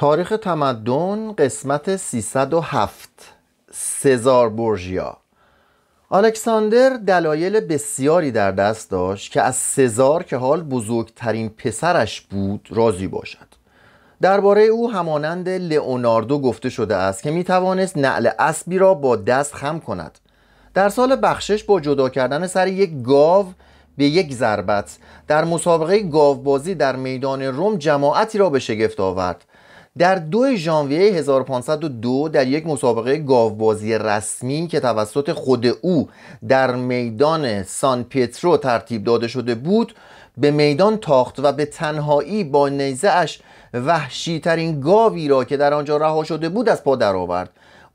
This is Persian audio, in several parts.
تاریخ تمدن قسمت 307 سزار برژیا الکساندر دلایل بسیاری در دست داشت که از سزار که حال بزرگترین پسرش بود راضی باشد درباره او همانند لئوناردو گفته شده است که میتوانست نعل اسبی را با دست خم کند در سال بخشش با جدا کردن سر یک گاو به یک ضربت در مسابقه گاوبازی در میدان روم جماعتی را به شگفت آورد در 2 ژانویه 1502 در یک مسابقه گاوبازی رسمی که توسط خود او در میدان سان پیترو ترتیب داده شده بود به میدان تاخت و به تنهایی با نیزه اش وحشی ترین گاوی را که در آنجا رها شده بود از پا درآورد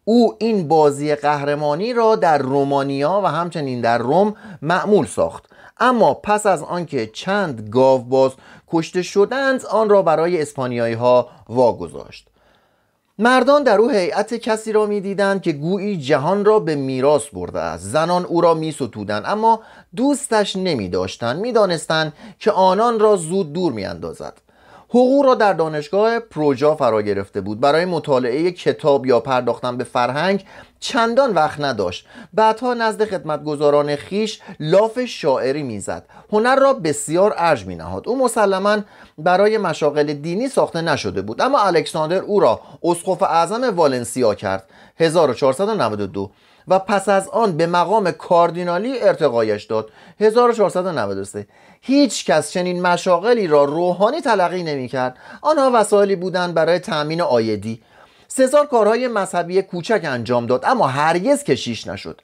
او این بازی قهرمانی را در رومانیا و همچنین در روم معمول ساخت اما پس از آنکه چند گاوباز کشته شدند آن را برای اسپانیایی ها واگذاشت مردان در او هیئت کسی را میدیدند که گویی جهان را به میراث برده است زنان او را میستودند اما دوستش نمی داشتند میدانستند که آنان را زود دور اندازد حقوق را در دانشگاه پروجا فرا گرفته بود برای مطالعه کتاب یا پرداختن به فرهنگ چندان وقت نداشت بعدها نزد خدمتگزاران خیش لاف شاعری میزد هنر را بسیار ارج می نهاد او مسلما برای مشاغل دینی ساخته نشده بود اما الکساندر او را اسقف اعظم والنسیا کرد 1492 و پس از آن به مقام کاردینالی ارتقایش داد 1493 هیچ کس چنین مشاقلی را روحانی تلقی نمی کرد آنها وسایلی بودند برای تأمین آیدی سزار کارهای مذهبی کوچک انجام داد اما هرگز کشیش نشد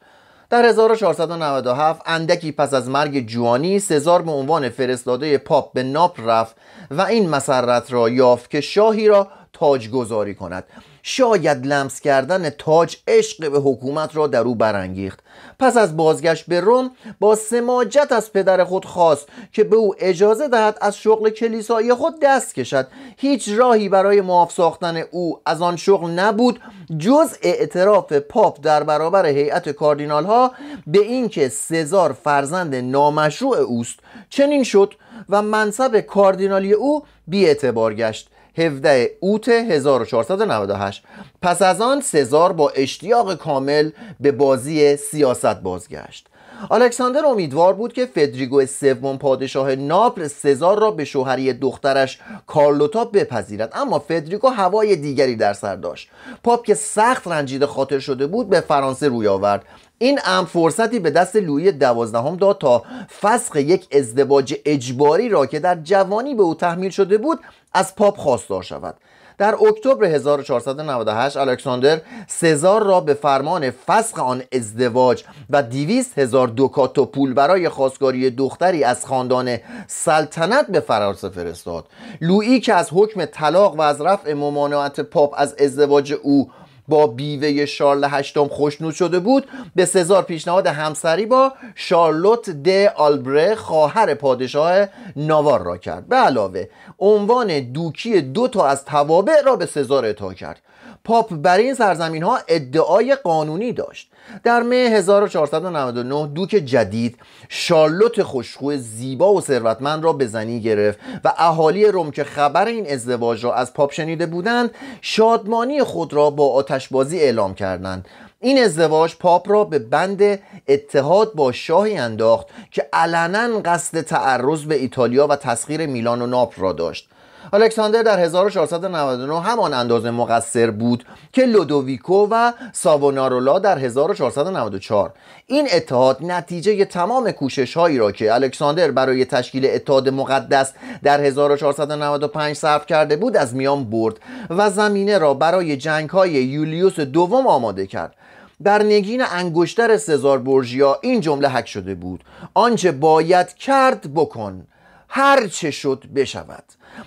در 1497 اندکی پس از مرگ جوانی سزار به عنوان فرستاده پاپ به ناپ رفت و این مسرت را یافت که شاهی را تاجگذاری کند شاید لمس کردن تاج عشق به حکومت را در او برانگیخت پس از بازگشت به روم با سماجت از پدر خود خواست که به او اجازه دهد از شغل کلیسایی خود دست کشد هیچ راهی برای معاف ساختن او از آن شغل نبود جز اعتراف پاپ در برابر هیئت کاردینال ها به اینکه سزار فرزند نامشروع اوست چنین شد و منصب کاردینالی او اعتبار گشت 17 اوت 1498 پس از آن سزار با اشتیاق کامل به بازی سیاست بازگشت الکساندر امیدوار بود که فدریگو سوم پادشاه ناپل سزار را به شوهری دخترش کارلوتا بپذیرد اما فدریگو هوای دیگری در سر داشت پاپ که سخت رنجیده خاطر شده بود به فرانسه روی آورد این ام فرصتی به دست لویی دوازدهم داد تا فسخ یک ازدواج اجباری را که در جوانی به او تحمیل شده بود از پاپ خواستار شود در اکتبر 1498 الکساندر سزار را به فرمان فسخ آن ازدواج و دیویست هزار دوکات و پول برای خواستگاری دختری از خاندان سلطنت به فرانسه فرستاد لویی که از حکم طلاق و از رفع ممانعت پاپ از ازدواج او با بیوه شارل هشتم خوشنود شده بود به سزار پیشنهاد همسری با شارلوت د آلبره خواهر پادشاه ناوار را کرد به علاوه عنوان دوکی دو تا از توابع را به سزار اعطا کرد پاپ برای این سرزمین ها ادعای قانونی داشت در مه 1499 دوک جدید شارلوت خوشخو زیبا و ثروتمند را به زنی گرفت و اهالی روم که خبر این ازدواج را از پاپ شنیده بودند شادمانی خود را با آتشبازی اعلام کردند این ازدواج پاپ را به بند اتحاد با شاهی انداخت که علنا قصد تعرض به ایتالیا و تسخیر میلان و ناپل را داشت الکساندر در 1499 همان اندازه مقصر بود که لودویکو و ساوونارولا در 1494 این اتحاد نتیجه تمام کوشش هایی را که الکساندر برای تشکیل اتحاد مقدس در 1495 صرف کرده بود از میان برد و زمینه را برای جنگ های یولیوس دوم آماده کرد بر نگین انگشتر سزار برژیا این جمله حک شده بود آنچه باید کرد بکن هر چه شد بشود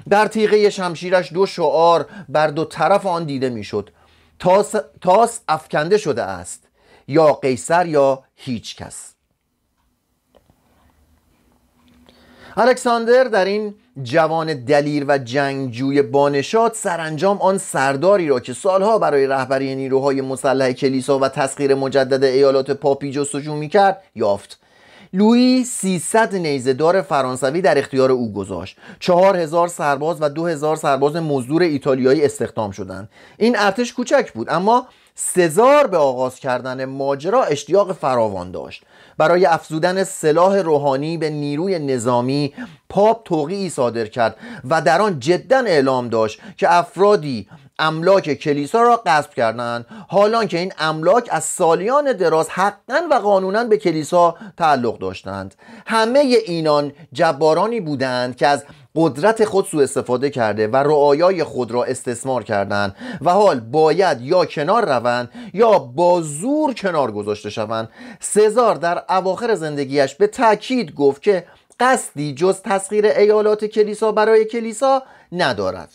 در تیغه شمشیرش دو شعار بر دو طرف آن دیده میشد تاس،, تاس افکنده شده است یا قیصر یا هیچ کس الکساندر در این جوان دلیر و جنگجوی بانشاد سرانجام آن سرداری را که سالها برای رهبری نیروهای مسلح کلیسا و تسخیر مجدد ایالات پاپی جستجو میکرد یافت لوی 300 نیزه دار فرانسوی در اختیار او گذاشت 4000 سرباز و 2000 سرباز مزدور ایتالیایی استخدام شدند این ارتش کوچک بود اما سزار به آغاز کردن ماجرا اشتیاق فراوان داشت برای افزودن سلاح روحانی به نیروی نظامی پاپ توقیعی صادر کرد و در آن جدا اعلام داشت که افرادی املاک کلیسا را غصب کردند حالان که این املاک از سالیان دراز حقا و قانونا به کلیسا تعلق داشتند همه اینان جبارانی بودند که از قدرت خود سوء استفاده کرده و رعایای خود را استثمار کردند و حال باید یا کنار روند یا با زور کنار گذاشته شوند سزار در اواخر زندگیش به تاکید گفت که قصدی جز تسخیر ایالات کلیسا برای کلیسا ندارد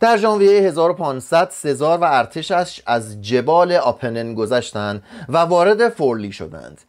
در ژانویه 1500 سزار و ارتشش از جبال آپنن گذشتند و وارد فورلی شدند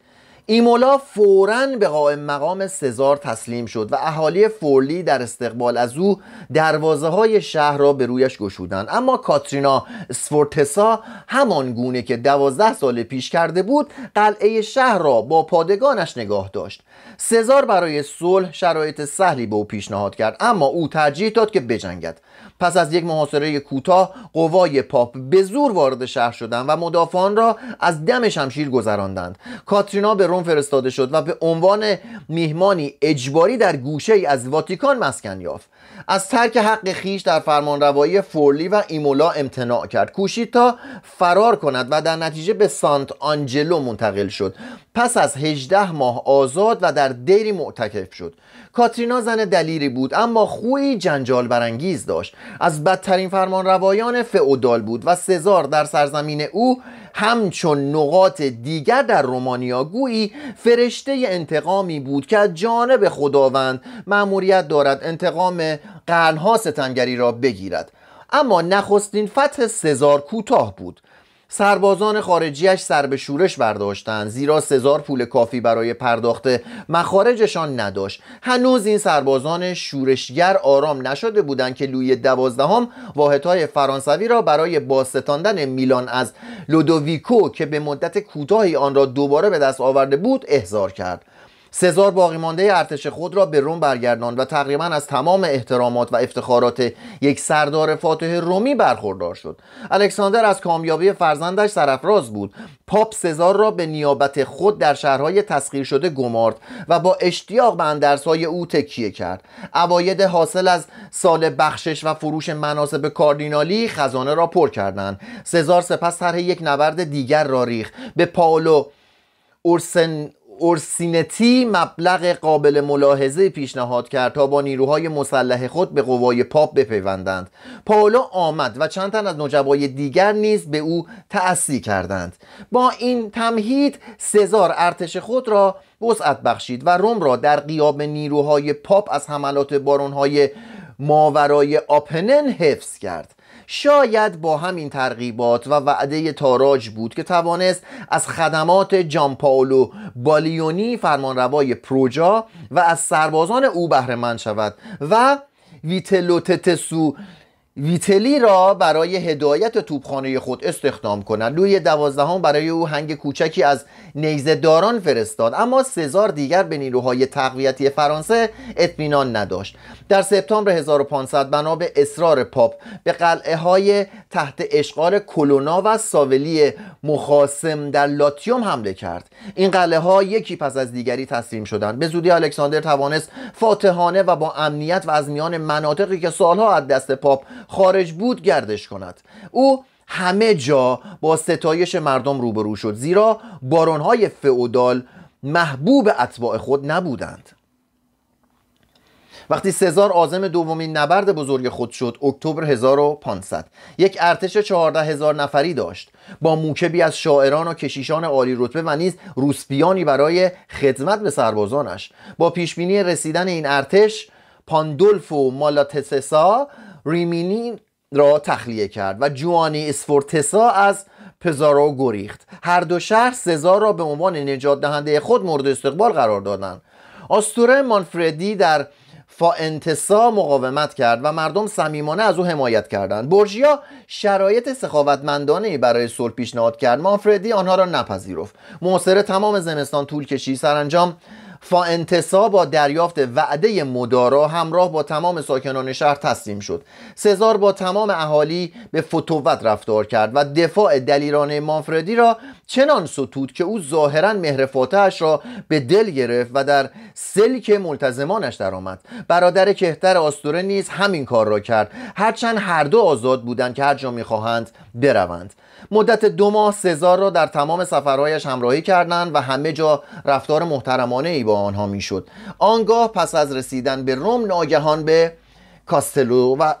ایمولا فورا به قائم مقام سزار تسلیم شد و اهالی فورلی در استقبال از او دروازه های شهر را به رویش گشودند اما کاترینا سفورتسا همان گونه که دوازده سال پیش کرده بود قلعه شهر را با پادگانش نگاه داشت سزار برای صلح شرایط سهلی به او پیشنهاد کرد اما او ترجیح داد که بجنگد پس از یک محاصره کوتاه قوای پاپ به زور وارد شهر شدند و مدافعان را از دم شمشیر گذراندند کاترینا به روم فرستاده شد و به عنوان میهمانی اجباری در گوشه ای از واتیکان مسکن یافت از ترک حق خیش در فرمانروایی فورلی و ایمولا امتناع کرد کوشید تا فرار کند و در نتیجه به سانت آنجلو منتقل شد پس از 18 ماه آزاد و در دیری معتکف شد کاترینا زن دلیری بود اما خوی جنجال برانگیز داشت از بدترین فرمانروایان فئودال بود و سزار در سرزمین او همچون نقاط دیگر در رومانیا گویی فرشته انتقامی بود که از جانب خداوند مأموریت دارد انتقام قرنها ستمگری را بگیرد اما نخستین فتح سزار کوتاه بود سربازان خارجیش سر به شورش برداشتند زیرا سزار پول کافی برای پرداخت مخارجشان نداشت هنوز این سربازان شورشگر آرام نشده بودند که لوی دوازدهم واحدهای فرانسوی را برای باستاندن میلان از لودویکو که به مدت کوتاهی آن را دوباره به دست آورده بود احضار کرد سزار باقیمانده ارتش خود را به روم برگرداند و تقریبا از تمام احترامات و افتخارات یک سردار فاتح رومی برخوردار شد الکساندر از کامیابی فرزندش سرفراز بود پاپ سزار را به نیابت خود در شهرهای تسخیر شده گمارد و با اشتیاق به اندرسهای او تکیه کرد اواید حاصل از سال بخشش و فروش مناسب کاردینالی خزانه را پر کردند سزار سپس طرح یک نبرد دیگر را ریخت به پاولو اورسن اورسینتی مبلغ قابل ملاحظه پیشنهاد کرد تا با نیروهای مسلح خود به قوای پاپ بپیوندند پائولو آمد و چند تن از نجبای دیگر نیز به او تأسی کردند با این تمهید سزار ارتش خود را وسعت بخشید و روم را در قیاب نیروهای پاپ از حملات بارونهای ماورای آپنن حفظ کرد شاید با همین ترغیبات و وعده تاراج بود که توانست از خدمات جان پائولو بالیونی فرمانروای پروجا و از سربازان او بهره شود و ویتلو تتسو ویتلی را برای هدایت توپخانه خود استخدام کند لوی دوازدهم برای او هنگ کوچکی از داران فرستاد اما سزار دیگر به نیروهای تقویتی فرانسه اطمینان نداشت در سپتامبر 1500 بنا به اصرار پاپ به قلعه های تحت اشغال کلونا و ساولی مخاسم در لاتیوم حمله کرد این قلعه ها یکی پس از دیگری تسلیم شدند به زودی الکساندر توانست فاتحانه و با امنیت و از میان مناطقی که سالها از دست پاپ خارج بود گردش کند او همه جا با ستایش مردم روبرو شد زیرا بارونهای فئودال محبوب اتباع خود نبودند وقتی سزار آزم دومین نبرد بزرگ خود شد اکتبر 1500 یک ارتش 14 هزار نفری داشت با موکبی از شاعران و کشیشان عالی رتبه و نیز روسپیانی برای خدمت به سربازانش با پیشبینی رسیدن این ارتش پاندولف و مالاتسسا ریمینی را تخلیه کرد و جوانی اسفورتسا از پزارو گریخت هر دو شهر سزار را به عنوان نجات دهنده خود مورد استقبال قرار دادند آستوره مانفردی در فانتسا مقاومت کرد و مردم صمیمانه از او حمایت کردند برژیا شرایط سخاوتمندانه برای صلح پیشنهاد کرد مانفردی آنها را نپذیرفت محاصره تمام زمستان طول کشید سرانجام انتصاب با دریافت وعده مدارا همراه با تمام ساکنان شهر تسلیم شد سزار با تمام اهالی به فتووت رفتار کرد و دفاع دلیرانه مانفردی را چنان ستود که او ظاهرا مهر را به دل گرفت و در سلک ملتزمانش درآمد برادر کهتر آستوره نیز همین کار را کرد هرچند هر دو آزاد بودند که هر جا میخواهند بروند مدت دو ماه سزار را در تمام سفرهایش همراهی کردند و همه جا رفتار محترمانه ای با آنها میشد آنگاه پس از رسیدن به روم ناگهان به کاستلو و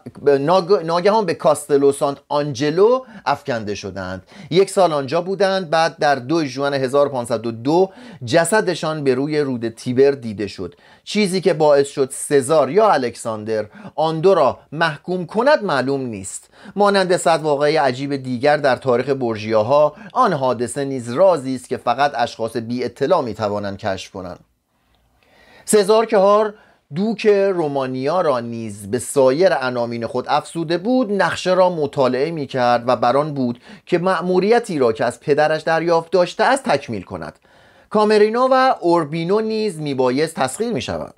ناگهان به کاستلو سانت آنجلو افکنده شدند یک سال آنجا بودند بعد در دو جوان 1502 جسدشان به روی رود تیبر دیده شد چیزی که باعث شد سزار یا الکساندر آن دو را محکوم کند معلوم نیست مانند صد واقعه عجیب دیگر در تاریخ برژیاها آن حادثه نیز رازی است که فقط اشخاص بی اطلاع می توانند کشف کنند سزار که هار دوک رومانیا را نیز به سایر عناوین خود افسوده بود نقشه را مطالعه می کرد و بران بود که مأموریتی را که از پدرش دریافت داشته است تکمیل کند کامرینو و اوربینو نیز می میبایست تسخیر می شود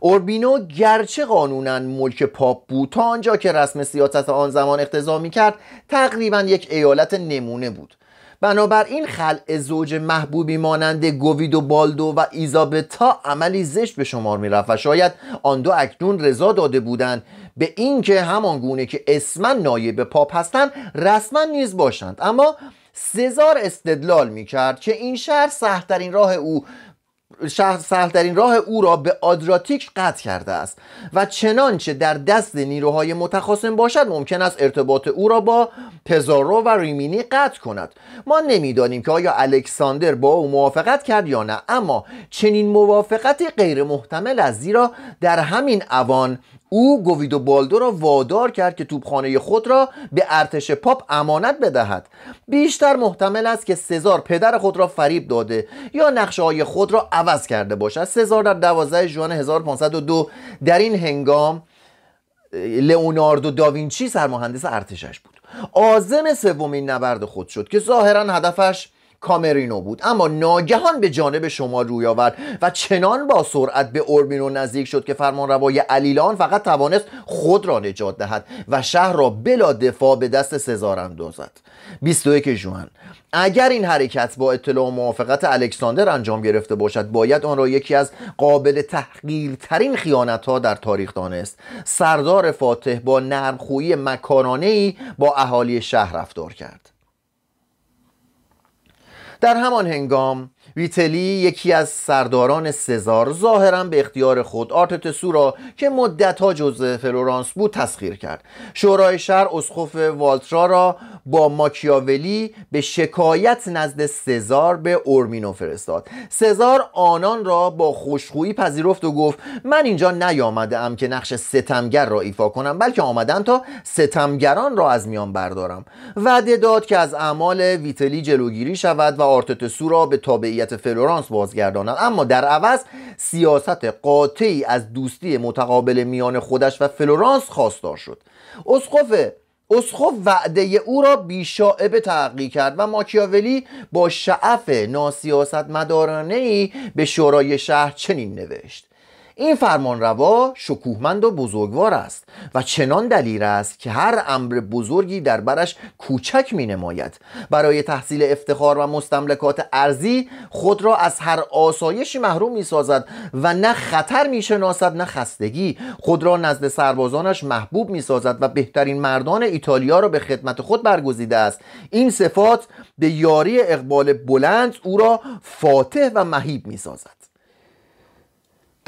اوربینو گرچه قانونا ملک پاپ بود تا آنجا که رسم سیاست آن زمان اقتضا می کرد تقریبا یک ایالت نمونه بود بنابراین خلع زوج محبوبی مانند و بالدو و ایزابتا عملی زشت به شمار میرفت و شاید آن دو اکنون رضا داده بودند به اینکه همان گونه که اسما نایب پاپ هستند رسما نیز باشند اما سزار استدلال می کرد که این شهر سهترین راه او شهر این راه او را به آدراتیک قطع کرده است و چنانچه در دست نیروهای متخاصم باشد ممکن است ارتباط او را با پزارو و ریمینی قطع کند ما نمیدانیم که آیا الکساندر با او موافقت کرد یا نه اما چنین موافقتی غیر محتمل است زیرا در همین اوان او گویدو بالدو را وادار کرد که توپخانه خود را به ارتش پاپ امانت بدهد بیشتر محتمل است که سزار پدر خود را فریب داده یا نقشه های خود را عوض کرده باشد سزار در 12 ژوئن 1502 در این هنگام لئوناردو داوینچی سرمهندس ارتشش بود آزم سومین نبرد خود شد که ظاهرا هدفش کامرینو بود اما ناگهان به جانب شما روی آورد و چنان با سرعت به اورمینو نزدیک شد که فرمان روای علیلان فقط توانست خود را نجات دهد و شهر را بلا دفاع به دست سزار اندازد 21 ژوئن اگر این حرکت با اطلاع و موافقت الکساندر انجام گرفته باشد باید آن را یکی از قابل تحقیرترین خیانت ها در تاریخ دانست سردار فاتح با نرمخویی مکانانه ای با اهالی شهر رفتار کرد در همان هنگام ویتلی یکی از سرداران سزار ظاهرا به اختیار خود آرتتسو را که ها جزء فلورانس بود تسخیر کرد شورای شهر اسخوف والترا را با ماکیاولی به شکایت نزد سزار به اورمینو فرستاد سزار آنان را با خوشخویی پذیرفت و گفت من اینجا نیامده ام که نقش ستمگر را ایفا کنم بلکه آمدن تا ستمگران را از میان بردارم وعده داد که از اعمال ویتلی جلوگیری شود و آرتتسو را به تابعی فلورانس بازگرداند اما در عوض سیاست قاطعی از دوستی متقابل میان خودش و فلورانس خواستار شد اسقف اسخف وعده او را بیشاعبه تحقی کرد و ماکیاولی با شعف ناسیاست مدارانه ای به شورای شهر چنین نوشت این فرمانروا شکوهمند و بزرگوار است و چنان دلیل است که هر امر بزرگی در برش کوچک می نماید برای تحصیل افتخار و مستملکات ارزی خود را از هر آسایشی محروم می سازد و نه خطر می شناسد نه خستگی خود را نزد سربازانش محبوب می سازد و بهترین مردان ایتالیا را به خدمت خود برگزیده است این صفات به یاری اقبال بلند او را فاتح و مهیب می سازد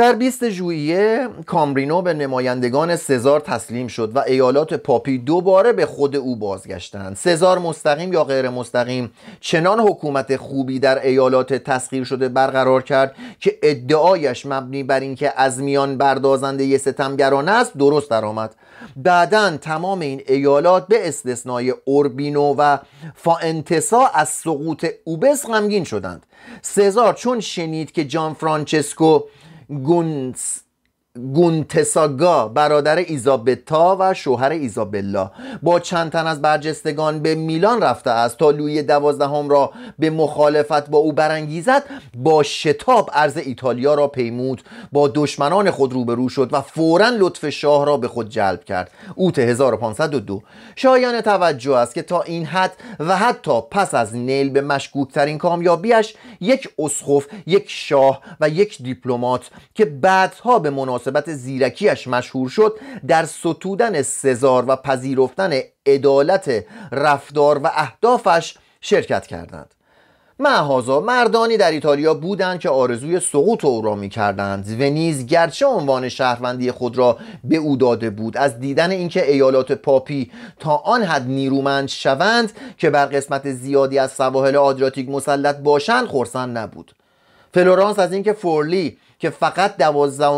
در 20 ژوئیه کامرینو به نمایندگان سزار تسلیم شد و ایالات پاپی دوباره به خود او بازگشتند سزار مستقیم یا غیر مستقیم چنان حکومت خوبی در ایالات تسخیر شده برقرار کرد که ادعایش مبنی بر اینکه از میان بردازنده ستمگران است درست درآمد بعدا تمام این ایالات به استثنای اوربینو و فانتسا از سقوط اوبس غمگین شدند سزار چون شنید که جان فرانچسکو Gunst گونتساگا برادر ایزابتا و شوهر ایزابلا با چند تن از برجستگان به میلان رفته است تا لوی دوازدهم را به مخالفت با او برانگیزد با شتاب ارز ایتالیا را پیمود با دشمنان خود روبرو شد و فورا لطف شاه را به خود جلب کرد اوت 1502 شایان توجه است که تا این حد و حتی پس از نیل به مشکوکترین کامیابیش یک اسخف یک شاه و یک دیپلمات که بعدها به مناسبت مناسبت زیرکیش مشهور شد در ستودن سزار و پذیرفتن عدالت رفتار و اهدافش شرکت کردند معهازا مردانی در ایتالیا بودند که آرزوی سقوط او را میکردند و نیز گرچه عنوان شهروندی خود را به او داده بود از دیدن اینکه ایالات پاپی تا آن حد نیرومند شوند که بر قسمت زیادی از سواحل آدریاتیک مسلط باشند خرسند نبود فلورانس از اینکه فورلی که فقط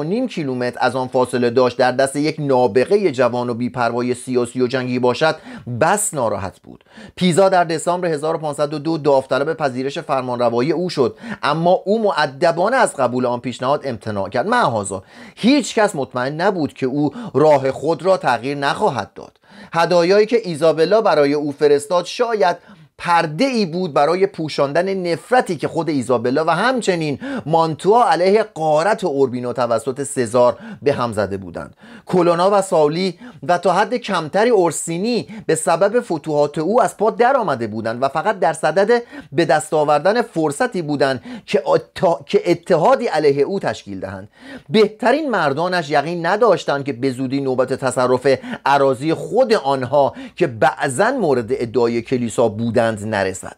نیم کیلومتر از آن فاصله داشت در دست یک نابغه جوان و بیپروای سیاسی و جنگی باشد بس ناراحت بود پیزا در دسامبر 1502 داوطلب پذیرش فرمانروایی او شد اما او معدبانه از قبول آن پیشنهاد امتناع کرد معهازا هیچ کس مطمئن نبود که او راه خود را تغییر نخواهد داد هدایایی که ایزابلا برای او فرستاد شاید پرده ای بود برای پوشاندن نفرتی که خود ایزابلا و همچنین مانتوا علیه قارت اوربینو توسط سزار به هم زده بودند کلونا و سالی و تا حد کمتری اورسینی به سبب فتوحات او از پا آمده بودند و فقط در صدد به دست آوردن فرصتی بودند که, که اتحادی علیه او تشکیل دهند بهترین مردانش یقین نداشتند که به زودی نوبت تصرف عراضی خود آنها که بعضا مورد ادعای کلیسا بودند گند نرسد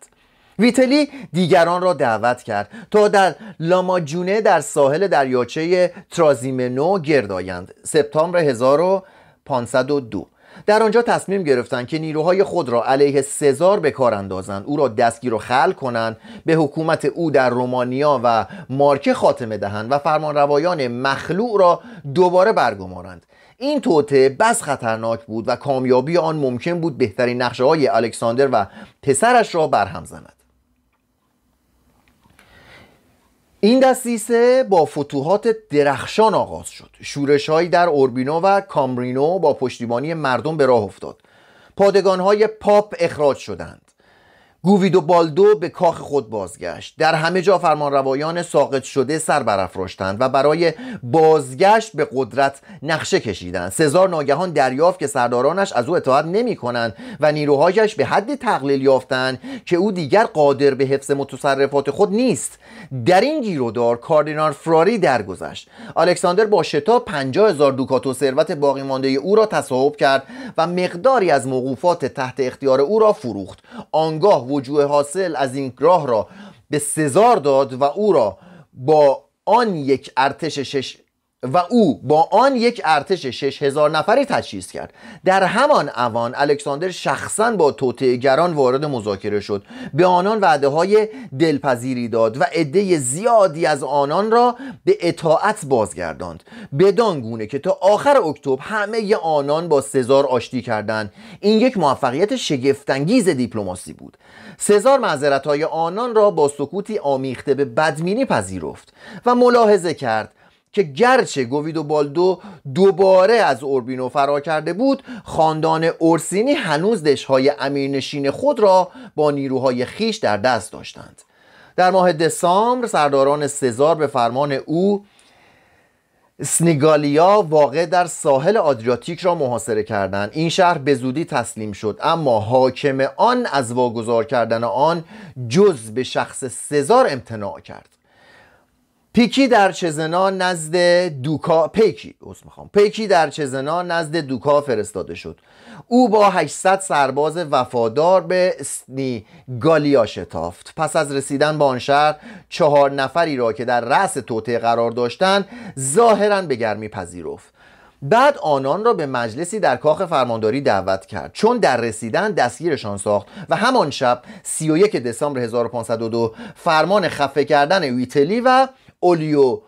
ویتلی دیگران را دعوت کرد تا در لاماجونه در ساحل دریاچه ترازیمنو گرد آیند سپتامبر 1502 در آنجا تصمیم گرفتند که نیروهای خود را علیه سزار به کار اندازند او را دستگیر و خل کنند به حکومت او در رومانیا و مارکه خاتمه دهند و فرمانروایان مخلوع را دوباره برگمارند این توته بس خطرناک بود و کامیابی آن ممکن بود بهترین نقشه های الکساندر و پسرش را برهم زند این دستیسه با فتوحات درخشان آغاز شد شورش های در اوربینو و کامرینو با پشتیبانی مردم به راه افتاد پادگان های پاپ اخراج شدند گوویدو بالدو به کاخ خود بازگشت در همه جا فرمانروایان ساقط شده سر برافراشتند و برای بازگشت به قدرت نقشه کشیدند سزار ناگهان دریافت که سردارانش از او اطاعت نمی کنند و نیروهایش به حد تقلیل یافتند که او دیگر قادر به حفظ متصرفات خود نیست در این گیرودار کاردینال فراری درگذشت الکساندر با شتاب پنجاه هزار دوکاتو و ثروت باقی مانده او را تصاحب کرد و مقداری از موقوفات تحت اختیار او را فروخت آنگاه وجوه حاصل از این راه را به سزار داد و او را با آن یک ارتش شش و او با آن یک ارتش 6000 نفری تجهیز کرد در همان اوان الکساندر شخصا با توطئهگران وارد مذاکره شد به آنان وعده های دلپذیری داد و عده زیادی از آنان را به اطاعت بازگرداند بدان گونه که تا آخر اکتبر همه آنان با سزار آشتی کردند این یک موفقیت شگفتانگیز دیپلماسی بود سزار معذرت های آنان را با سکوتی آمیخته به بدمینی پذیرفت و ملاحظه کرد که گرچه و بالدو دوباره از اوربینو فرا کرده بود خاندان اورسینی هنوز دشهای امیرنشین خود را با نیروهای خیش در دست داشتند در ماه دسامبر سرداران سزار به فرمان او سنیگالیا واقع در ساحل آدریاتیک را محاصره کردند این شهر به زودی تسلیم شد اما حاکم آن از واگذار کردن آن جز به شخص سزار امتناع کرد پیکی در چزنا نزد دوکا پیکی میخوام پیکی در چزنا نزد دوکا فرستاده شد او با 800 سرباز وفادار به سنی گالیا شتافت پس از رسیدن به آن شهر چهار نفری را که در رأس توطعه قرار داشتند ظاهرا به گرمی پذیرفت بعد آنان را به مجلسی در کاخ فرمانداری دعوت کرد چون در رسیدن دستگیرشان ساخت و همان شب 31 دسامبر 1502 فرمان خفه کردن ویتلی و اولیو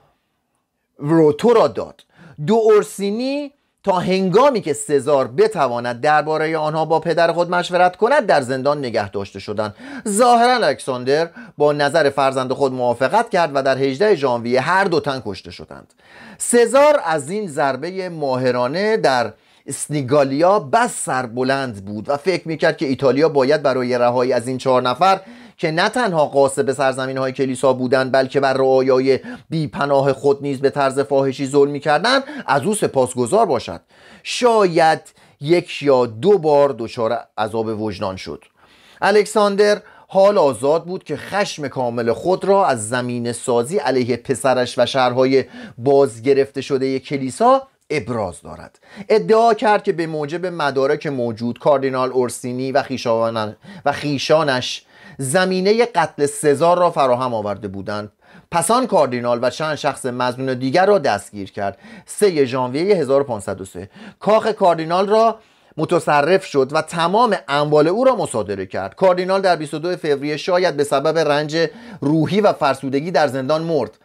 روتو را داد دو اورسینی تا هنگامی که سزار بتواند درباره آنها با پدر خود مشورت کند در زندان نگه داشته شدند ظاهرا الکساندر با نظر فرزند خود موافقت کرد و در 18 ژانویه هر دو تن کشته شدند سزار از این ضربه ماهرانه در سنیگالیا بس سربلند بود و فکر میکرد که ایتالیا باید برای رهایی از این چهار نفر که نه تنها قاصب به سرزمین های کلیسا بودند بلکه بر رعایای پناه خود نیز به طرز فاحشی ظلم میکردند از او سپاسگزار باشد شاید یک یا دو بار دچار عذاب وجدان شد الکساندر حال آزاد بود که خشم کامل خود را از زمین سازی علیه پسرش و شهرهای بازگرفته شده کلیسا ابراز دارد ادعا کرد که به موجب مدارک موجود کاردینال اورسینی و, و خیشانش زمینه قتل سزار را فراهم آورده بودند پسان کاردینال و چند شخص مزنون دیگر را دستگیر کرد 3 ژانویه 1503 کاخ کاردینال را متصرف شد و تمام اموال او را مصادره کرد کاردینال در 22 فوریه شاید به سبب رنج روحی و فرسودگی در زندان مرد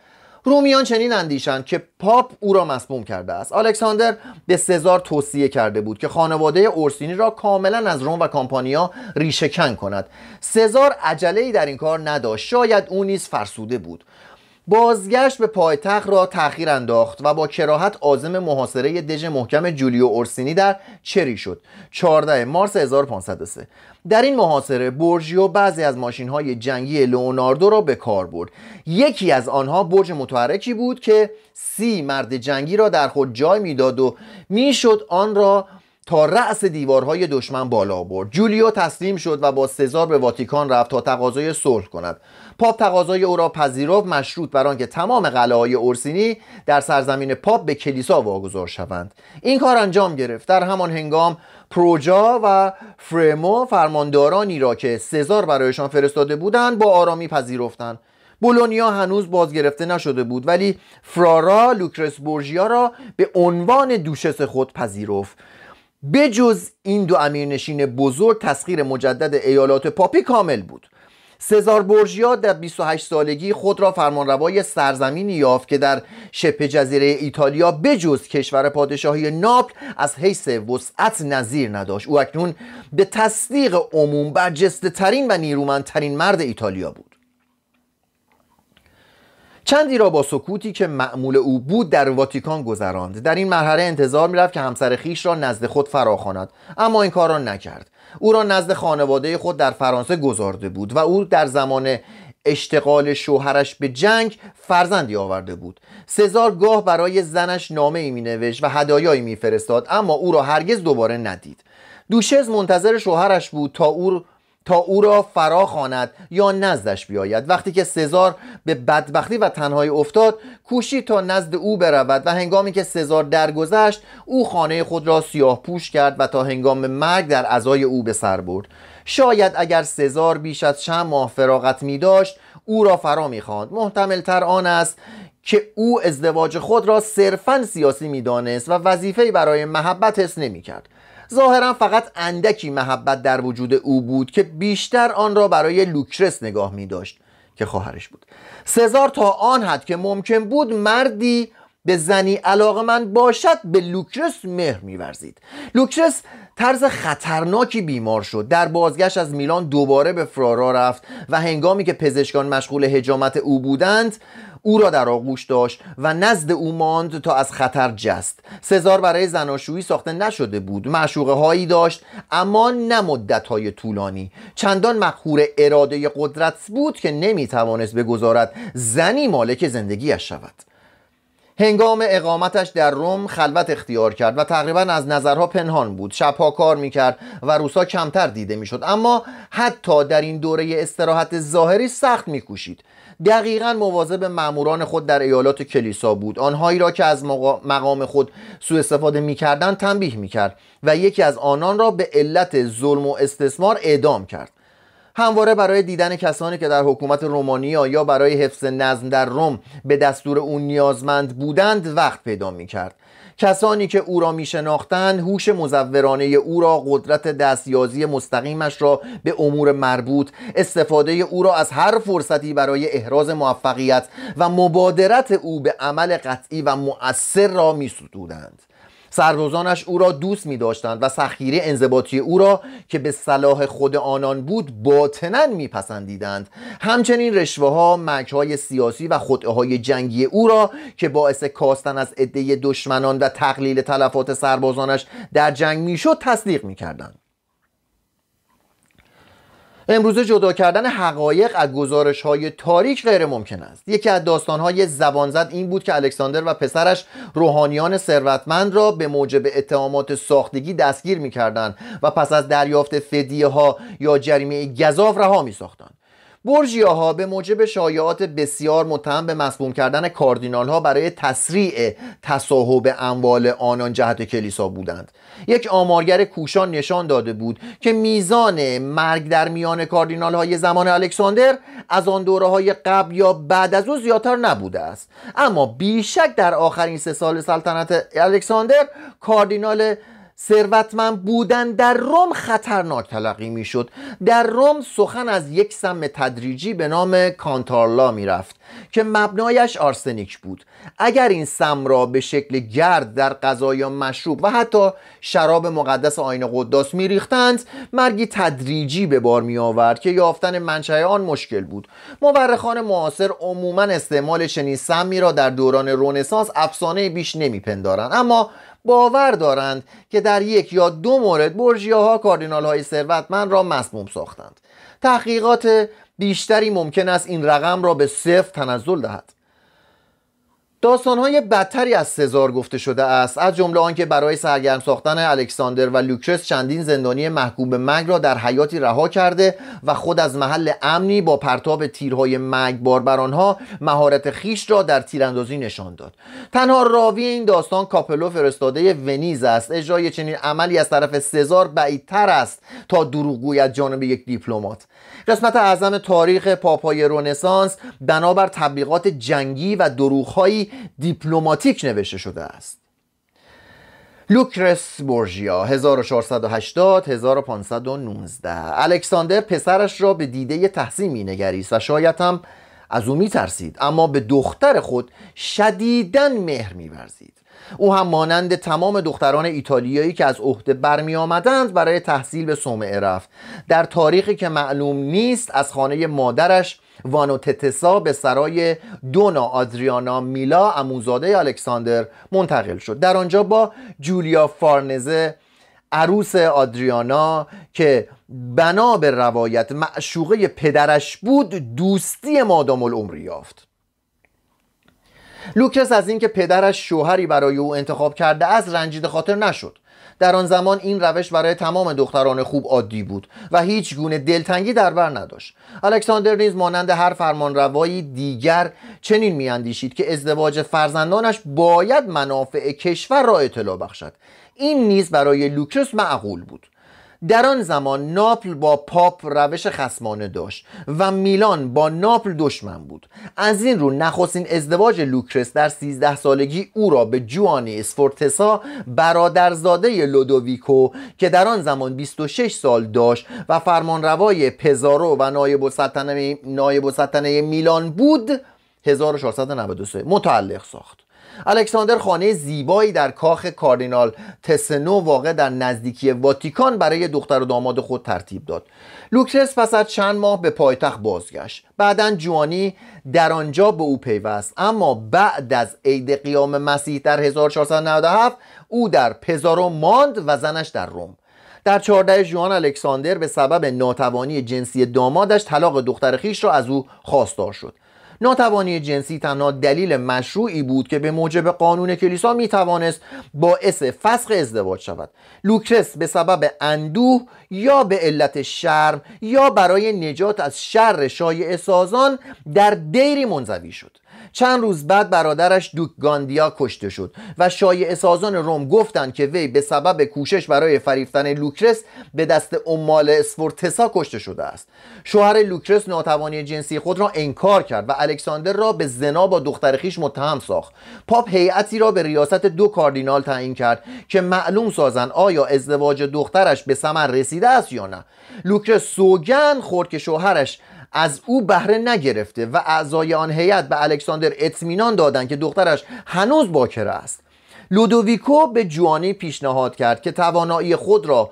رومیان چنین اندیشند که پاپ او را مسموم کرده است الکساندر به سزار توصیه کرده بود که خانواده اورسینی را کاملا از روم و کامپانیا ریشه کن کند سزار عجله‌ای در این کار نداشت شاید او نیز فرسوده بود بازگشت به پایتخت را تأخیر انداخت و با کراهت عازم محاصره دژ محکم جولیو اورسینی در چری شد 14 مارس 1503 در این محاصره بورژیو بعضی از ماشین های جنگی لئوناردو را به کار برد یکی از آنها برج متحرکی بود که سی مرد جنگی را در خود جای میداد و میشد آن را تا رأس دیوارهای دشمن بالا برد جولیو تسلیم شد و با سزار به واتیکان رفت تا تقاضای صلح کند پاپ تقاضای او را پذیرفت مشروط بر آنکه تمام های اورسینی در سرزمین پاپ به کلیسا واگذار شوند این کار انجام گرفت در همان هنگام پروجا و فرمو فرماندارانی را که سزار برایشان فرستاده بودند با آرامی پذیرفتند بولونیا هنوز گرفته نشده بود ولی فرارا لوکرس بورژیا را به عنوان دوشس خود پذیرفت بجز این دو امیرنشین بزرگ تسخیر مجدد ایالات پاپی کامل بود سزار برژیا در 28 سالگی خود را فرمانروای سرزمینی یافت که در شبه جزیره ایتالیا بجز کشور پادشاهی ناپل از حیث وسعت نظیر نداشت او اکنون به تصدیق عموم برجسته ترین و نیرومندترین مرد ایتالیا بود چندی را با سکوتی که معمول او بود در واتیکان گذراند در این مرحله انتظار میرفت که همسر خیش را نزد خود فراخواند اما این کار را نکرد او را نزد خانواده خود در فرانسه گذارده بود و او در زمان اشتغال شوهرش به جنگ فرزندی آورده بود سزار گاه برای زنش نامه ای می و هدایایی میفرستاد اما او را هرگز دوباره ندید دوشز منتظر شوهرش بود تا او تا او را فرا خواند یا نزدش بیاید وقتی که سزار به بدبختی و تنهایی افتاد کوشید تا نزد او برود و هنگامی که سزار درگذشت او خانه خود را سیاه پوش کرد و تا هنگام مرگ در ازای او به سر برد شاید اگر سزار بیش از چند ماه فراغت می داشت او را فرا محتمل تر آن است که او ازدواج خود را صرفا سیاسی میدانست و وظیفه برای محبت حس کرد ظاهرا فقط اندکی محبت در وجود او بود که بیشتر آن را برای لوکرس نگاه می داشت که خواهرش بود سزار تا آن حد که ممکن بود مردی به زنی علاقه من باشد به لوکرس مهر میورزید لوکرس طرز خطرناکی بیمار شد در بازگشت از میلان دوباره به فرارا رفت و هنگامی که پزشکان مشغول هجامت او بودند او را در آغوش داشت و نزد او ماند تا از خطر جست سزار برای زناشویی ساخته نشده بود معشوقه هایی داشت اما نه مدت های طولانی چندان مخور اراده قدرت بود که نمی توانست بگذارد زنی مالک زندگیش شود هنگام اقامتش در روم خلوت اختیار کرد و تقریبا از نظرها پنهان بود شبها کار میکرد و روسا کمتر دیده میشد اما حتی در این دوره استراحت ظاهری سخت میکوشید دقیقا مواظب ماموران خود در ایالات کلیسا بود آنهایی را که از مقام خود سوء استفاده میکردند تنبیه میکرد و یکی از آنان را به علت ظلم و استثمار اعدام کرد همواره برای دیدن کسانی که در حکومت رومانیا یا برای حفظ نظم در روم به دستور او نیازمند بودند وقت پیدا می کرد کسانی که او را می شناختند هوش مزورانه او را قدرت دستیازی مستقیمش را به امور مربوط استفاده او را از هر فرصتی برای احراز موفقیت و مبادرت او به عمل قطعی و مؤثر را می سربازانش او را دوست می داشتند و سخیری انضباطی او را که به صلاح خود آنان بود باطنا پسندیدند همچنین رشوه ها مکه های سیاسی و خطعه های جنگی او را که باعث کاستن از عده دشمنان و تقلیل تلفات سربازانش در جنگ میشد تصدیق کردند امروزه جدا کردن حقایق از گزارش های تاریک غیر ممکن است یکی از داستان های زبان زد این بود که الکساندر و پسرش روحانیان ثروتمند را به موجب اتهامات ساختگی دستگیر می و پس از دریافت فدیه ها یا جریمه گذاف رها می ساختند ها به موجب شایعات بسیار متهم به مصموم کردن کاردینال ها برای تسریع تصاحب اموال آنان جهت کلیسا بودند یک آمارگر کوشان نشان داده بود که میزان مرگ در میان کاردینال های زمان الکساندر از آن دوره های قبل یا بعد از او زیادتر نبوده است اما بیشک در آخرین سه سال سلطنت الکساندر کاردینال ثروتمند بودن در روم خطرناک تلقی میشد در روم سخن از یک سم تدریجی به نام کانتارلا میرفت که مبنایش آرسنیک بود اگر این سم را به شکل گرد در غذا مشروب و حتی شراب مقدس آین قداس میریختند مرگی تدریجی به بار می آورد که یافتن منشأ آن مشکل بود مورخان معاصر عموما استعمال چنین سمی را در دوران رونسانس افسانه بیش نمیپندارند اما باور دارند که در یک یا دو مورد ها کاردینال های ثروتمند را مسموم ساختند تحقیقات بیشتری ممکن است این رقم را به صفر تنزل دهد داستانهای بدتری از سزار گفته شده است از جمله آنکه برای سرگرم ساختن الکساندر و لوکرس چندین زندانی محکوم به مرگ را در حیاتی رها کرده و خود از محل امنی با پرتاب تیرهای مرگبار بر آنها مهارت خیش را در تیراندازی نشان داد تنها راوی این داستان کاپلو فرستاده ونیز است اجرای چنین عملی از طرف سزار بعیدتر است تا دروغگویی از جانب یک دیپلمات قسمت اعظم تاریخ پاپای رونسانس بنابر تبلیغات جنگی و دروغهایی دیپلماتیک نوشته شده است لوکرس بورژیا 1480 1519 الکساندر پسرش را به دیده تحسین نگریست و شاید هم از او ترسید اما به دختر خود شدیداً مهر میورزید او هم مانند تمام دختران ایتالیایی که از عهده آمدند برای تحصیل به صومعه رفت در تاریخی که معلوم نیست از خانه مادرش تتسا به سرای دونا آدریانا میلا اموزاده الکساندر منتقل شد در آنجا با جولیا فارنزه عروس آدریانا که بنا به روایت معشوقه پدرش بود دوستی مادام العمری یافت لوکس از اینکه پدرش شوهری برای او انتخاب کرده از رنجیده خاطر نشد در آن زمان این روش برای تمام دختران خوب عادی بود و هیچ گونه دلتنگی در بر نداشت الکساندر نیز مانند هر فرمانروایی دیگر چنین میاندیشید که ازدواج فرزندانش باید منافع کشور را اطلاع بخشد این نیز برای لوکرس معقول بود در آن زمان ناپل با پاپ روش خسمانه داشت و میلان با ناپل دشمن بود از این رو نخستین ازدواج لوکرس در 13 سالگی او را به جوانی اسفورتسا برادرزاده لودویکو که در آن زمان 26 سال داشت و فرمانروای پزارو و نایب السلطنه نایب میلان بود 1493 متعلق ساخت الکساندر خانه زیبایی در کاخ کاردینال تسنو واقع در نزدیکی واتیکان برای دختر و داماد خود ترتیب داد لوکرس پس چند ماه به پایتخت بازگشت بعدا جوانی در آنجا به او پیوست اما بعد از عید قیام مسیح در 1497 او در پزارو ماند و زنش در روم در 14 جوان الکساندر به سبب ناتوانی جنسی دامادش طلاق دختر خیش را از او خواستار شد ناتوانی جنسی تنها دلیل مشروعی بود که به موجب قانون کلیسا میتوانست باعث فسخ ازدواج شود لوکرس به سبب اندوه یا به علت شرم یا برای نجات از شر شایع سازان در دیری منزوی شد چند روز بعد برادرش دوک گاندیا کشته شد و شایع سازان روم گفتند که وی به سبب کوشش برای فریفتن لوکرس به دست عمال اسفورتسا کشته شده است شوهر لوکرس ناتوانی جنسی خود را انکار کرد و الکساندر را به زنا با دختر خیش متهم ساخت پاپ هیئتی را به ریاست دو کاردینال تعیین کرد که معلوم سازند آیا ازدواج دخترش به ثمر رسیده است یا نه لوکرس سوگن خورد که شوهرش از او بهره نگرفته و اعضای آن هیئت به الکساندر اطمینان دادند که دخترش هنوز باکره است لودویکو به جوانی پیشنهاد کرد که توانایی خود را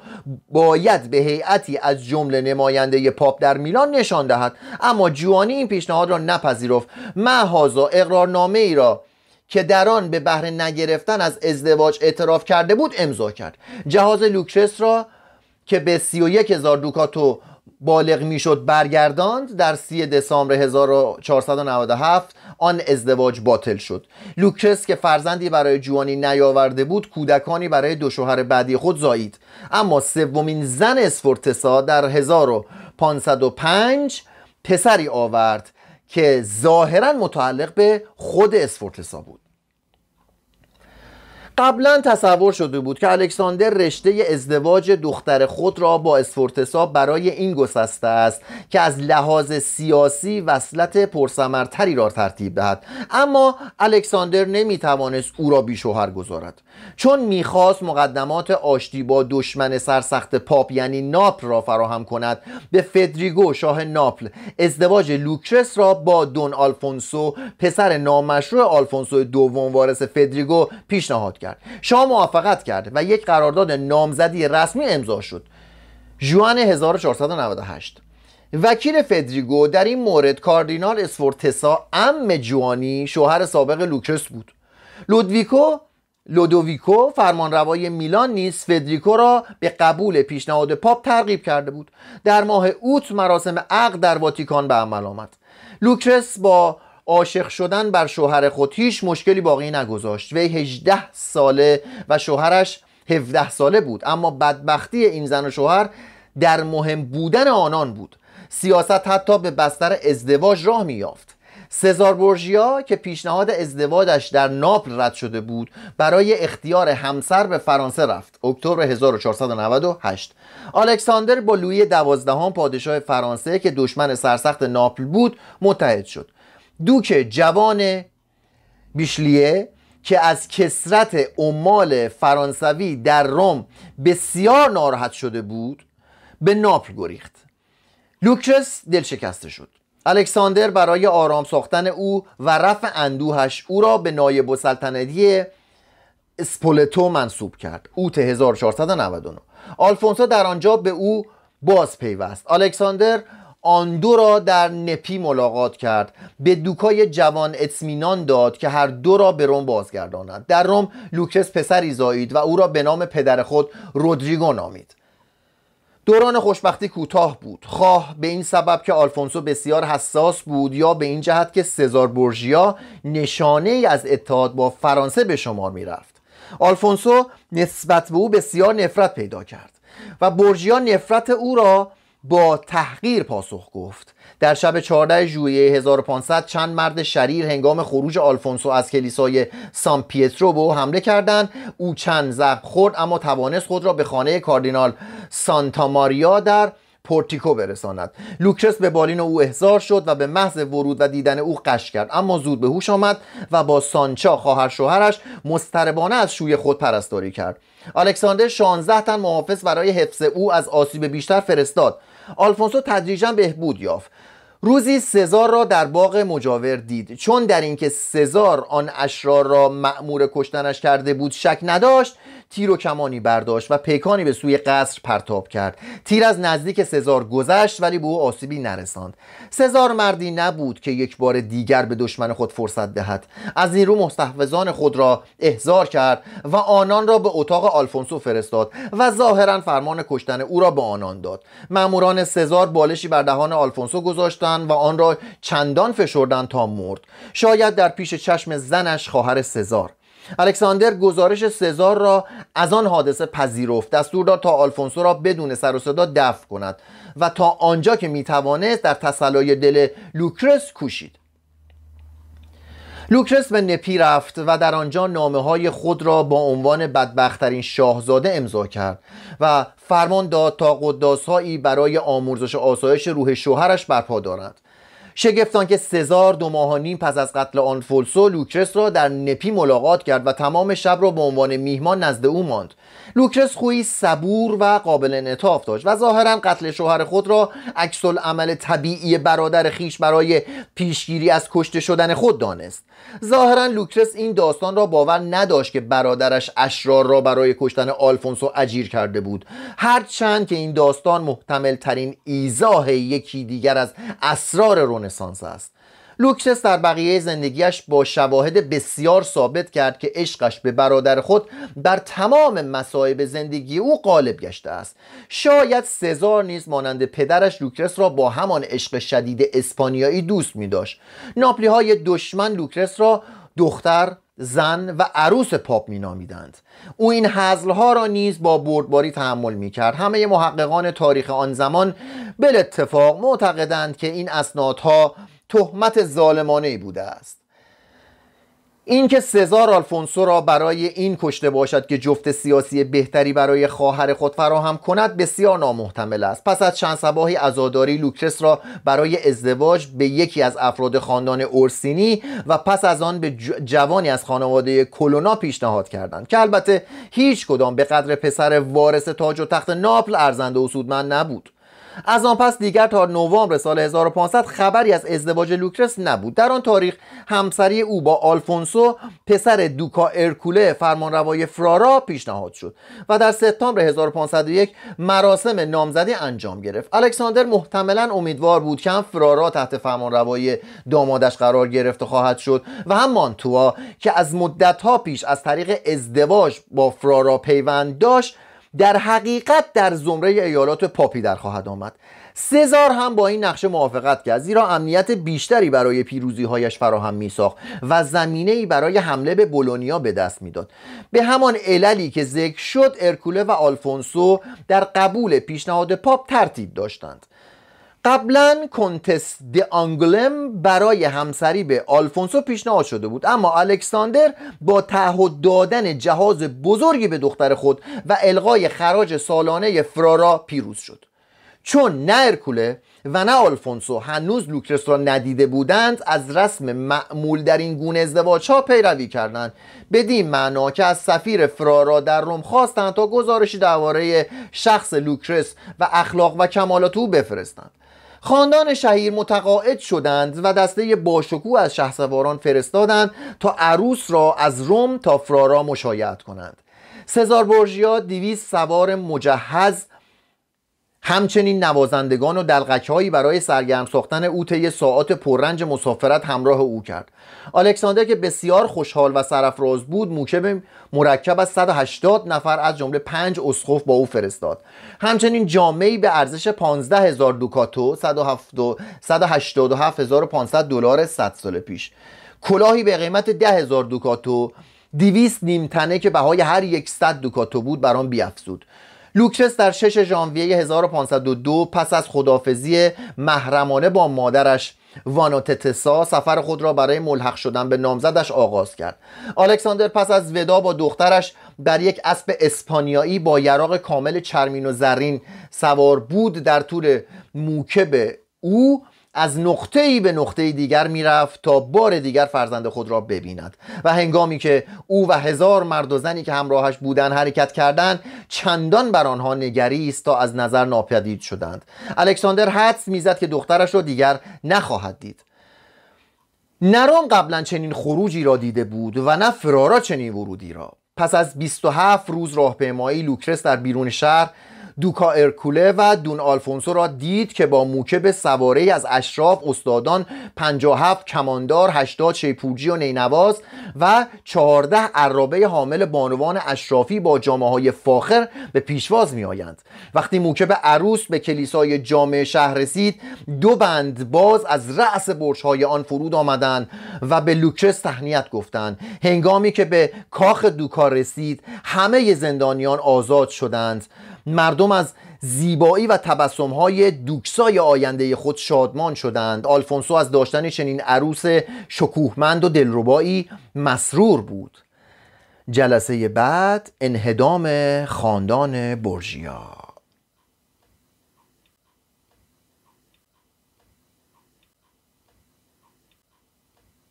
باید به هیئتی از جمله نماینده پاپ در میلان نشان دهد اما جوانی این پیشنهاد را نپذیرفت محازا اقرارنامه ای را که در آن به بهره نگرفتن از ازدواج اعتراف کرده بود امضا کرد جهاز لوکرس را که به 31 هزار دوکاتو بالغ میشد برگرداند در 3 دسامبر 1497 آن ازدواج باطل شد لوکرس که فرزندی برای جوانی نیاورده بود کودکانی برای دو شوهر بعدی خود زایید اما سومین زن اسفورتسا در 1505 پسری آورد که ظاهرا متعلق به خود اسفورتسا بود قبلا تصور شده بود که الکساندر رشته ازدواج دختر خود را با اسفورتسا برای این گسسته است که از لحاظ سیاسی وصلت پرثمرتری را ترتیب دهد اما الکساندر نمیتوانست او را بیشوهر گذارد چون میخواست مقدمات آشتی با دشمن سرسخت پاپ یعنی ناپل را فراهم کند به فدریگو شاه ناپل ازدواج لوکرس را با دون آلفونسو پسر نامشروع آلفونسو دوم وارث فدریگو پیشنهاد کرد کرد شاه موافقت کرد و یک قرارداد نامزدی رسمی امضا شد جوان 1498 وکیل فدریگو در این مورد کاردینال اسفورتسا ام جوانی شوهر سابق لوکرس بود لودویکو لودویکو فرمانروای میلان نیز فدریکو را به قبول پیشنهاد پاپ ترغیب کرده بود در ماه اوت مراسم عقد در واتیکان به عمل آمد لوکرس با عاشق شدن بر شوهر خود هیچ مشکلی باقی نگذاشت وی 18 ساله و شوهرش 17 ساله بود اما بدبختی این زن و شوهر در مهم بودن آنان بود سیاست حتی به بستر ازدواج راه میافت سزار بورژیا که پیشنهاد ازدواجش در ناپل رد شده بود برای اختیار همسر به فرانسه رفت اکتبر 1498 آلکساندر با لوی دوازدهم پادشاه فرانسه که دشمن سرسخت ناپل بود متحد شد دوک جوان بیشلیه که از کسرت عمال فرانسوی در روم بسیار ناراحت شده بود به ناپل گریخت لوکرس دل شکسته شد الکساندر برای آرام ساختن او و رفع اندوهش او را به نایب و سلطنتی اسپولتو منصوب کرد اوت 1499 آلفونسو در آنجا به او باز پیوست الکساندر آن دو را در نپی ملاقات کرد به دوکای جوان اطمینان داد که هر دو را به روم بازگرداند در روم لوکس پسری زایید و او را به نام پدر خود رودریگو نامید دوران خوشبختی کوتاه بود خواه به این سبب که آلفونسو بسیار حساس بود یا به این جهت که سزار برژیا نشانه ای از اتحاد با فرانسه به شمار میرفت آلفونسو نسبت به او بسیار نفرت پیدا کرد و بورژیا نفرت او را با تحقیر پاسخ گفت در شب 14 ژوئیه 1500 چند مرد شریر هنگام خروج آلفونسو از کلیسای سان پیترو به او حمله کردند او چند زخم خورد اما توانست خود را به خانه کاردینال سانتا ماریا در پورتیکو برساند لوکرس به بالین او احضار شد و به محض ورود و دیدن او قش کرد اما زود به هوش آمد و با سانچا خواهر شوهرش مستربانه از شوی خود پرستاری کرد الکساندر 16 تن محافظ برای حفظ او از آسیب بیشتر فرستاد آلفونسو تدریجا بهبود یافت روزی سزار را در باغ مجاور دید چون در اینکه سزار آن اشرار را مأمور کشتنش کرده بود شک نداشت تیر و کمانی برداشت و پیکانی به سوی قصر پرتاب کرد تیر از نزدیک سزار گذشت ولی به او آسیبی نرساند سزار مردی نبود که یک بار دیگر به دشمن خود فرصت دهد از این رو مستحفظان خود را احضار کرد و آنان را به اتاق آلفونسو فرستاد و ظاهرا فرمان کشتن او را به آنان داد مأموران سزار بالشی بر دهان آلفونسو گذاشتند و آن را چندان فشردند تا مرد شاید در پیش چشم زنش خواهر سزار الکساندر گزارش سزار را از آن حادثه پذیرفت دستور داد تا آلفونسو را بدون سر و صدا دفع کند و تا آنجا که میتوانست در تسلای دل لوکرس کوشید لوکرس به نپی رفت و در آنجا نامه های خود را با عنوان بدبختترین شاهزاده امضا کرد و فرمان داد تا قداسهایی برای آمرزش آسایش روح شوهرش برپا دارند شگفتان که سزار دو ماه و نیم پس از قتل آن فولسو لوکرس را در نپی ملاقات کرد و تمام شب را به عنوان میهمان نزد او ماند لوکرس خویی صبور و قابل انعطاف داشت و ظاهرا قتل شوهر خود را عکس عمل طبیعی برادر خیش برای پیشگیری از کشته شدن خود دانست ظاهرا لوکرس این داستان را باور نداشت که برادرش اشرار را برای کشتن آلفونسو اجیر کرده بود هرچند که این داستان محتمل ترین ایزاه یکی دیگر از اسرار رونسانس است لوکرس در بقیه زندگیش با شواهد بسیار ثابت کرد که عشقش به برادر خود بر تمام مسایب زندگی او غالب گشته است شاید سزار نیز مانند پدرش لوکرس را با همان عشق شدید اسپانیایی دوست می داشت ناپلی های دشمن لوکرس را دختر زن و عروس پاپ می نامیدند. او این ها را نیز با بردباری تحمل می کرد همه محققان تاریخ آن زمان بل اتفاق معتقدند که این اسنادها تهمت ظالمانه بوده است اینکه سزار آلفونسو را برای این کشته باشد که جفت سیاسی بهتری برای خواهر خود فراهم کند بسیار نامحتمل است پس از چند سباهی عزاداری لوکرس را برای ازدواج به یکی از افراد خاندان اورسینی و پس از آن به جوانی از خانواده کلونا پیشنهاد کردند که البته هیچ کدام به قدر پسر وارث تاج و تخت ناپل ارزنده و سودمند نبود از آن پس دیگر تا نوامبر سال 1500 خبری از ازدواج لوکرس نبود در آن تاریخ همسری او با آلفونسو پسر دوکا ارکوله فرمانروای فرارا پیشنهاد شد و در سپتامبر 1501 مراسم نامزدی انجام گرفت الکساندر محتملا امیدوار بود که هم فرارا تحت فرمانروای دامادش قرار گرفته خواهد شد و هم مانتوا که از مدتها پیش از طریق ازدواج با فرارا پیوند داشت در حقیقت در زمره ایالات پاپی در خواهد آمد سزار هم با این نقشه موافقت کرد زیرا امنیت بیشتری برای پیروزی هایش فراهم می ساخت و زمینه ای برای حمله به بولونیا به دست میداد به همان عللی که ذکر شد ارکوله و آلفونسو در قبول پیشنهاد پاپ ترتیب داشتند قبلا کنتس د آنگلم برای همسری به آلفونسو پیشنهاد شده بود اما الکساندر با تعهد دادن جهاز بزرگی به دختر خود و الغای خراج سالانه فرارا پیروز شد چون نه ارکوله و نه آلفونسو هنوز لوکرس را ندیده بودند از رسم معمول در این گونه ازدواج ها پیروی کردند بدین معنا که از سفیر فرارا در روم خواستند تا گزارشی درباره شخص لوکرس و اخلاق و کمالات او بفرستند خاندان شهیر متقاعد شدند و دسته باشکوه از شهسواران فرستادند تا عروس را از روم تا فرارا مشایعت کنند سزار برژیا دیویز سوار مجهز همچنین نوازندگان و دلقکهایی برای سرگرم ساختن او طی ساعات پررنج مسافرت همراه او کرد الکساندر که بسیار خوشحال و سرافراز بود موکب مرکب از 180 نفر از جمله 5 اسقف با او فرستاد همچنین جامعی به ارزش 15 هزار دوکاتو 187500 دلار 100 سال پیش کلاهی به قیمت 10 هزار دوکاتو 200 نیمتنه که بهای هر یک صد دوکاتو بود برام بیافزود لوکسس در 6 ژانویه 1502 پس از خدافزی محرمانه با مادرش وانوتتسا سفر خود را برای ملحق شدن به نامزدش آغاز کرد الکساندر پس از ودا با دخترش در یک اسب اسپانیایی با یراق کامل چرمین و زرین سوار بود در طول موکب او از نقطه ای به نقطه دیگر میرفت تا بار دیگر فرزند خود را ببیند و هنگامی که او و هزار مرد و زنی که همراهش بودند حرکت کردند چندان بر آنها نگریست تا از نظر ناپدید شدند الکساندر حدس میزد که دخترش را دیگر نخواهد دید نرام قبلا چنین خروجی را دیده بود و نه فرارا چنین ورودی را پس از 27 روز راهپیمایی لوکرس در بیرون شهر دوکا ارکوله و دون آلفونسو را دید که با موکب سواره از اشراف استادان 57 کماندار 80 شیپورجی و نینواز و 14 عرابه حامل بانوان اشرافی با جامعه های فاخر به پیشواز می آیند وقتی موکب عروس به کلیسای جامعه شهر رسید دو بند باز از رأس برش های آن فرود آمدند و به لوکرس تهنیت گفتند هنگامی که به کاخ دوکا رسید همه زندانیان آزاد شدند مردم از زیبایی و تبسم های دوکسای آینده خود شادمان شدند آلفونسو از داشتن چنین عروس شکوهمند و دلربایی مسرور بود جلسه بعد انهدام خاندان برژیا